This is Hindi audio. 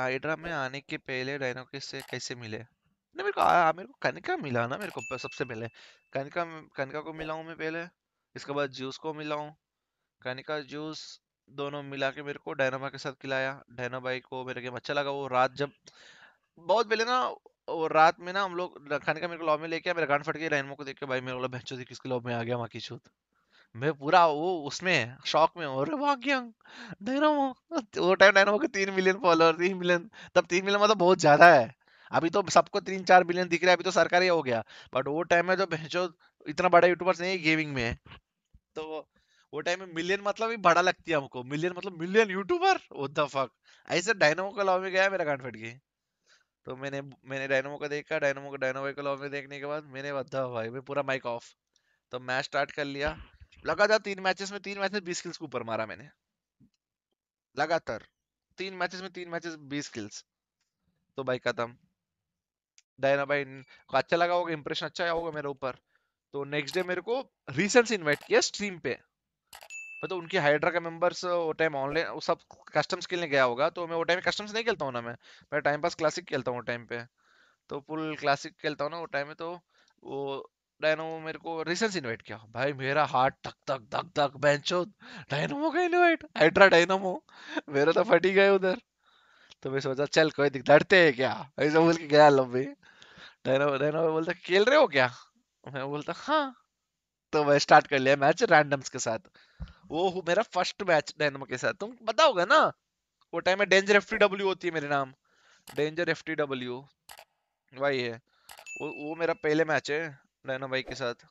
आइड्रा में आने के पहले डायनो के से कैसे मिले ना मेरे को आ, मेरे को कनिका मिला ना मेरे को सबसे पहले कनिका कनिका को मिला हूँ मैं पहले इसके बाद जूस को मिलाऊं कनिका जूस दोनों मिला के मेरे को डायनोबा के साथ खिलाया डायना भाई को मेरे गेम अच्छा लगा वो रात जब बहुत पहले ना वो रात में ना हम लोग खाने का मेरे को लॉब में लेके मेरा गांड फट गया रेनमो को देख के भाई मेरे को भैंसो किसके लॉब में आ गया वहाँ की छूत मैं पूरा वो उसमें शॉक में हूँ अरे भाग्यंग डायनामो वो टाइम डायनामो के तीन मिलियन फॉलोअर तीन मिलियन तब तीन मिलियन मतलब बहुत ज्यादा है अभी तो सबको तीन चार बिलियन दिख रहा है अभी तो सरकारी हो गया बट वो टाइम में जो भेजो इतना बड़ा यूट्यूबर्स नहीं है गेमिंग में तो वो टाइम में मिलियन मतलब भी बड़ा लगती है हमको मिलियन मतलब मिलियन यूट्यूबर वो द फक ऐसे डायनामो का लॉ में गया मेरा कांड फट गई तो मैंने मैंने डायनामो का देखा डायनामो का डायनामो का लॉ में देखने के बाद मैंने बता भाई मैं पूरा माइक ऑफ तो मैच स्टार्ट कर लिया लगातार तीन मैचेस में तीन मैच में बीस किल्स के ऊपर मारा मैंने लगातार तीन मैचेस में तीन मैचेस बीस किल्स तो भाई खत्म डायना भाई अच्छा लगा होगा इंप्रेशन अच्छा आया होगा मेरे ऊपर तो नेक्स्ट डे मेरे को रिसेंट इन्वाइट किया स्ट्रीम पे मतलब तो उनकी हाइड्रा का मेंबर्स वो टाइम ऑनलाइन वो सब कस्टम्स खेलने गया होगा तो मैं वो टाइम कस्टम्स नहीं खेलता हूँ ना मैं मैं टाइम पास क्लासिक खेलता हूँ वो टाइम पे तो फुल क्लासिक खेलता हूँ ना वो टाइम में तो वो डायनोमो मेरे को रिसेंस इनवाइट किया भाई मेरा हार्ट धक धक धक धक बेंचो डायनोमो का इनवाइट हाइड्रा डायनोमो मेरा तो फट ही गए उधर तो मैं सोचा चल कोई दिख डरते है क्या ऐसा बोल के गया लंबी डायनोमो डायनोमो बोलता खेल रहे हो क्या मैं बोलता हाँ तो मैं स्टार्ट कर लिया मैच रैंडम्स के साथ वो मेरा फर्स्ट मैच डायनोमो के साथ तुम बताओगे ना वो टाइम में डेंजर एफ होती है मेरे नाम डेंजर एफ टी डब्ल्यू वही है वो वो मेरा पहले मैच है नैना भाई के साथ